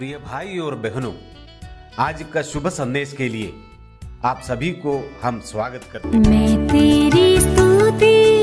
प्रिय भाई और बहनों आज का शुभ संदेश के लिए आप सभी को हम स्वागत करते हैं मैं तेरी स्तुति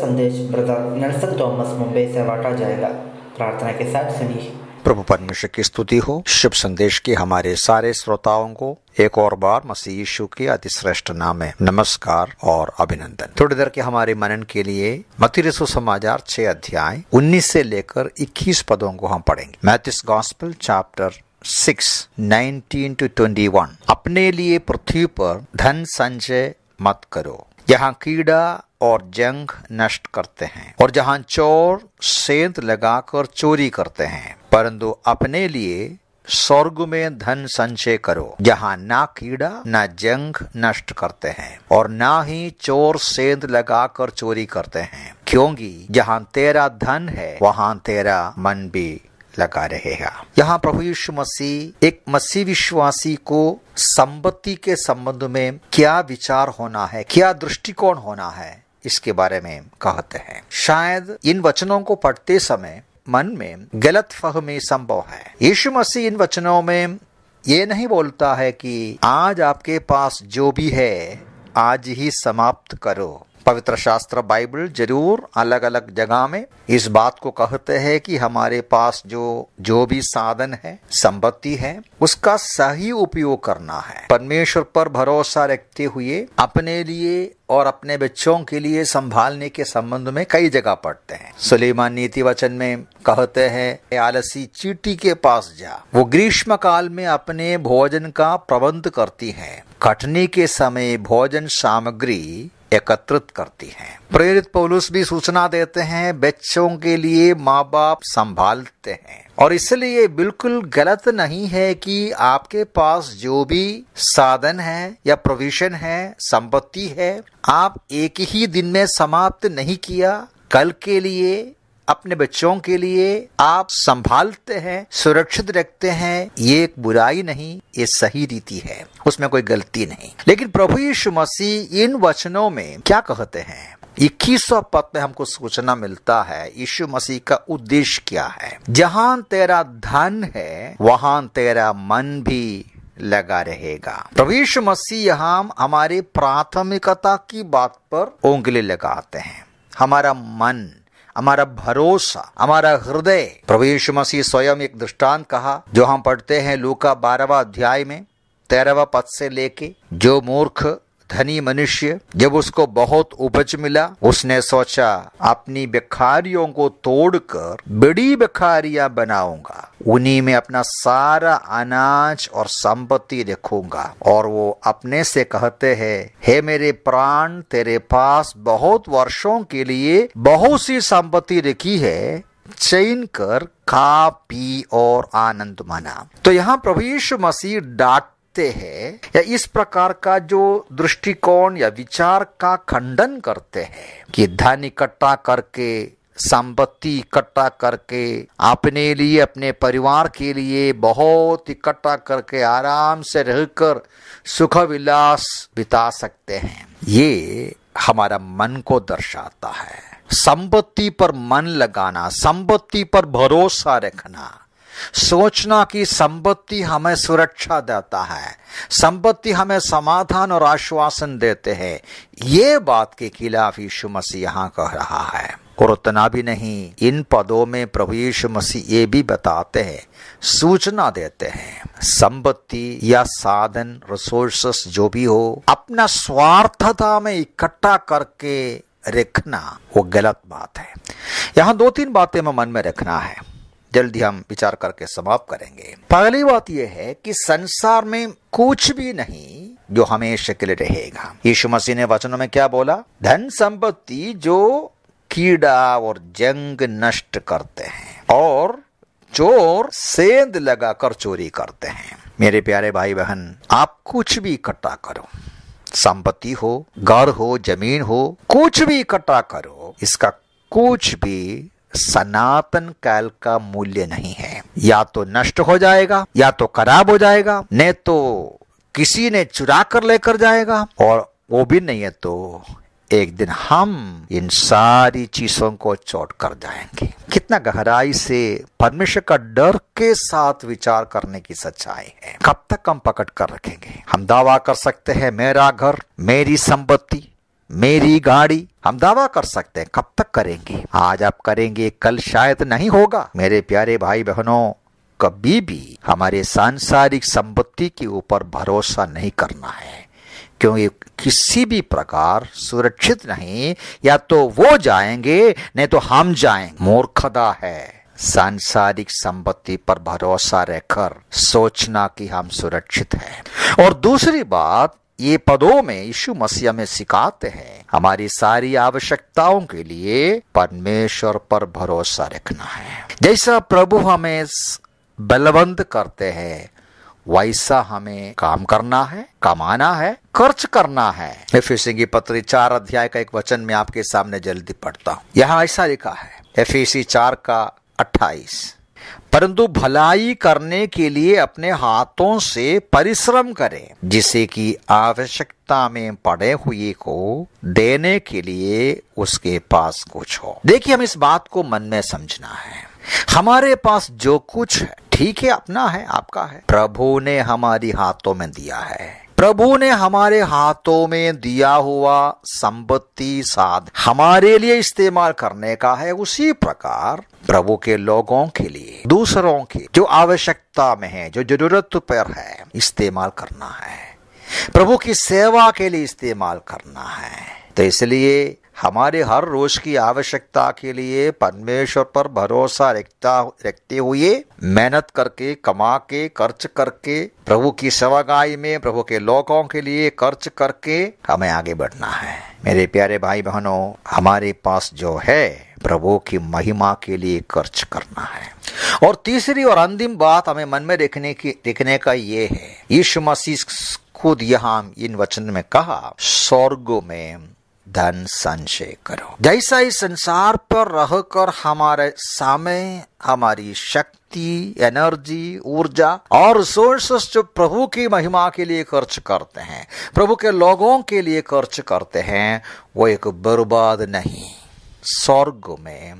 संदेश ब्रदर नेल्सन थॉमस मुंबई से बांटा जाएगा प्रार्थना के साथ सुनिए प्रभु परमेश्वर की स्तुति हो शुभ संदेश के हमारे सारे श्रोताओं को एक और बार मसीह यीशु के श्रेष्ठ नाम में नमस्कार और अभिनंदन थोड़ी देर के हमारे मनन के लिए मती समाचार छह अध्याय उन्नीस से लेकर इक्कीस पदों को हम पढ़ेंगे Matthew's gospel chapter six nineteen to twenty one अपने लिए पृथ्वी पर धन संचय मत करो यहाँ कीड़ा और जंग नष्ट करते हैं और जहाँ चोर सेंध लगाकर चोरी करते हैं परंतु अपने लिए स्वर्ग में धन संचय करो जहाँ ना कीड़ा ना जंग नष्ट करते हैं और ना ही चोर सेंध लगाकर चोरी करते हैं क्योंकि जहाँ तेरा धन है वहाँ तेरा मन भी लगा रहेगा यहाँ प्रभु यीशु मसीह एक मसीह विश्वासी को संपत्ति के संबंध में क्या विचार होना है क्या दृष्टिकोण होना है इसके बारे में कहते हैं शायद इन वचनों को पढ़ते समय मन में गलत फहमी संभव है यीशु मसीह इन वचनों में ये नहीं बोलता है कि आज आपके पास जो भी है आज ही समाप्त करो पवित्र शास्त्र बाइबल जरूर अलग अलग जगह में इस बात को कहते हैं कि हमारे पास जो जो भी साधन है संपत्ति है उसका सही उपयोग करना है परमेश्वर पर भरोसा रखते हुए अपने लिए और अपने बच्चों के लिए संभालने के संबंध में कई जगह पढ़ते हैं सुलेमान नीति वचन में कहते हैं आलसी चीटी के पास जा वो ग्रीष्म काल में अपने भोजन का प्रबंध करती है कटनी के समय भोजन सामग्री एकत्रित करती हैं प्रेरित पौलुस भी सूचना देते हैं बच्चों के लिए माँ बाप संभालते हैं और इसलिए बिल्कुल गलत नहीं है कि आपके पास जो भी साधन है या प्रोविजन है संपत्ति है आप एक ही दिन में समाप्त नहीं किया कल के लिए अपने बच्चों के लिए आप संभालते हैं सुरक्षित रखते हैं ये एक बुराई नहीं ये सही रीति है उसमें कोई गलती नहीं लेकिन प्रभु यीशु मसीह इन वचनों में क्या कहते हैं इक्कीसवा पद में हमको सूचना मिलता है यीशु मसीह का उद्देश्य क्या है जहां तेरा धन है वहां तेरा मन भी लगा रहेगा प्रभु यीशु मसीह यहाँ हमारी प्राथमिकता की बात पर उंगली लगाते हैं हमारा मन हमारा भरोसा हमारा हृदय प्रवेश मसीह स्वयं एक दृष्टांत कहा जो हम पढ़ते हैं लू का बारहवा अध्याय में तेरहवा पद से लेके जो मूर्ख धनी मनुष्य जब उसको बहुत उपज मिला उसने सोचा अपनी बेखारियों को तोड़कर बड़ी बेखारियां बनाऊंगा उन्हीं में अपना सारा अनाज और संपत्ति रखूंगा और वो अपने से कहते हैं हे मेरे प्राण तेरे पास बहुत वर्षों के लिए बहुत सी संपत्ति रखी है चैन कर खा पी और आनंद माना तो यहाँ प्रभु यीशु मसीह डाट करते हैं या इस प्रकार का जो दृष्टिकोण या विचार का खंडन करते हैं कि धन इकट्ठा करके संपत्ति इकट्ठा करके अपने लिए अपने परिवार के लिए बहुत इकट्ठा करके आराम से रहकर सुख विलास बिता सकते हैं ये हमारा मन को दर्शाता है संपत्ति पर मन लगाना संपत्ति पर भरोसा रखना सोचना कि संपत्ति हमें सुरक्षा देता है संपत्ति हमें समाधान और आश्वासन देते हैं ये बात के खिलाफ यीशु मसीह यहाँ कह रहा है और उतना भी नहीं इन पदों में प्रभु यीशु मसीह ये भी बताते हैं सूचना देते हैं संपत्ति या साधन रिसोर्सेस जो भी हो अपना स्वार्थता में इकट्ठा करके रखना वो गलत बात है यहाँ दो तीन बातें मैं मन में रखना है जल्दी हम विचार करके समाप्त करेंगे पहली बात यह है कि संसार में कुछ भी नहीं जो हमेशा के लिए रहेगा यीशु मसीह ने वचनों में क्या बोला धन संपत्ति जो कीड़ा और जंग नष्ट करते हैं और चोर सेंध लगाकर चोरी करते हैं मेरे प्यारे भाई बहन आप कुछ भी इकट्ठा करो संपत्ति हो घर हो जमीन हो कुछ भी इकट्ठा करो इसका कुछ भी सनातन काल का मूल्य नहीं है या तो नष्ट हो जाएगा या तो खराब हो जाएगा न तो किसी ने चुरा कर लेकर जाएगा और वो भी नहीं है तो एक दिन हम इन सारी चीजों को चोट कर जाएंगे कितना गहराई से परमेश्वर का डर के साथ विचार करने की सच्चाई है कब तक हम पकड़ कर रखेंगे हम दावा कर सकते हैं मेरा घर मेरी संपत्ति मेरी गाड़ी हम दावा कर सकते हैं कब तक करेंगे आज आप करेंगे कल शायद नहीं होगा मेरे प्यारे भाई बहनों कभी भी हमारे सांसारिक संपत्ति के ऊपर भरोसा नहीं करना है क्योंकि किसी भी प्रकार सुरक्षित नहीं या तो वो जाएंगे नहीं तो हम जाएंगे मूर्खदा है सांसारिक संपत्ति पर भरोसा रखकर सोचना कि हम सुरक्षित हैं और दूसरी बात ये पदों में यीशु मसीह में सिखाते हैं हमारी सारी आवश्यकताओं के लिए परमेश्वर पर भरोसा रखना है जैसा प्रभु हमें बलवंत करते हैं वैसा हमें काम करना है कमाना है खर्च करना है एफ की पत्री चार अध्याय का एक वचन में आपके सामने जल्दी पढ़ता हूँ यहाँ ऐसा लिखा है एफएसी चार का अट्ठाईस परंतु भलाई करने के लिए अपने हाथों से परिश्रम करें जिसे कि आवश्यकता में पड़े हुए को देने के लिए उसके पास कुछ हो देखिए हम इस बात को मन में समझना है हमारे पास जो कुछ है ठीक है अपना है आपका है प्रभु ने हमारी हाथों में दिया है प्रभु ने हमारे हाथों में दिया हुआ संपत्ति साध हमारे लिए इस्तेमाल करने का है उसी प्रकार प्रभु के लोगों के लिए दूसरों की जो आवश्यकता में है जो जरूरत पर है इस्तेमाल करना है प्रभु की सेवा के लिए इस्तेमाल करना है तो इसलिए हमारे हर रोज की आवश्यकता के लिए परमेश्वर पर भरोसा रखता रखते हुए मेहनत करके कमा के खर्च करके प्रभु की सेवागाई में प्रभु के लोगों के लिए खर्च करके हमें आगे बढ़ना है मेरे प्यारे भाई बहनों हमारे पास जो है प्रभु की महिमा के लिए खर्च करना है और तीसरी और अंतिम बात हमें मन में देखने की देखने का ये है यीशु मसीह खुद यहां इन वचन में कहा स्वर्ग में धन संचय करो जैसा ही संसार पर रहकर हमारे समय हमारी शक्ति एनर्जी ऊर्जा और रिसोर्सेस जो प्रभु की महिमा के लिए खर्च करते हैं प्रभु के लोगों के लिए खर्च करते हैं वो एक बर्बाद नहीं स्वर्ग में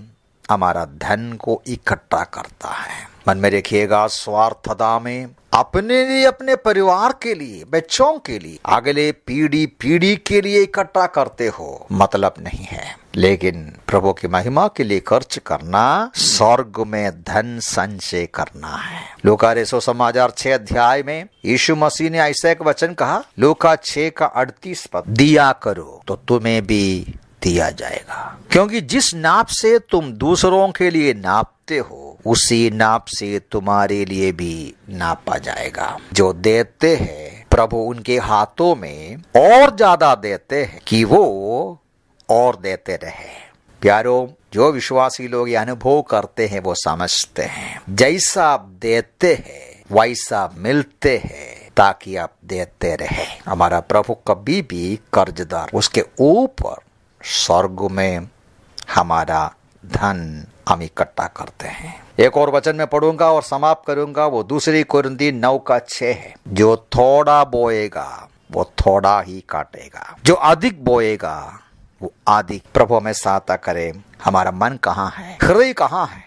हमारा धन को इकट्ठा करता है मन में रखिएगा स्वार्थता में अपने लिए अपने परिवार के लिए बच्चों के लिए अगले पीढ़ी पीढ़ी के लिए इकट्ठा करते हो मतलब नहीं है लेकिन प्रभु की महिमा के लिए खर्च करना स्वर्ग में धन संचय करना है लोका रेसो समाचार छे अध्याय में यीशु मसीह ने ऐसा एक वचन कहा लोका छे का अड़तीस पद दिया करो तो तुम्हें भी दिया जाएगा क्योंकि जिस नाप से तुम दूसरों के लिए नापते हो उसी नाप से तुम्हारे लिए भी नापा जाएगा जो देते हैं प्रभु उनके हाथों में और ज्यादा देते हैं कि वो और देते रहे प्यारो जो विश्वासी लोग अनुभव करते हैं वो समझते हैं जैसा आप देते हैं वैसा मिलते हैं ताकि आप देते रहे हमारा प्रभु कभी भी कर्जदार उसके ऊपर स्वर्ग में हमारा धन हम इकट्ठा करते हैं एक और वचन में पढ़ूंगा और समाप्त करूंगा वो दूसरी कुरंदी नौ का छह है जो थोड़ा बोएगा वो थोड़ा ही काटेगा जो अधिक बोएगा वो अधिक प्रभु हमें सहायता करे हमारा मन कहाँ है हृदय कहाँ है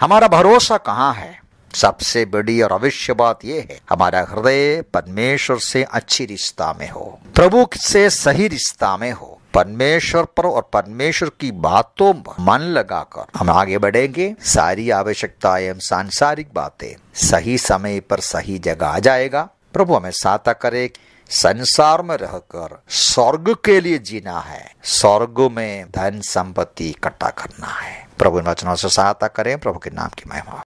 हमारा भरोसा कहाँ है सबसे बड़ी और अवश्य बात यह है हमारा हृदय परमेश्वर से अच्छी रिश्ता में हो प्रभु से सही रिश्ता में हो परमेश्वर पर और परमेश्वर की बातों पर मन लगाकर हम आगे बढ़ेंगे सारी आवश्यकताएं एवं सांसारिक बातें सही समय पर सही जगह आ जाएगा प्रभु हमें सहायता करे संसार में रहकर स्वर्ग के लिए जीना है स्वर्ग में धन संपत्ति इकट्ठा करना है प्रभु इन वचनों से सहायता करें प्रभु के नाम की महिमा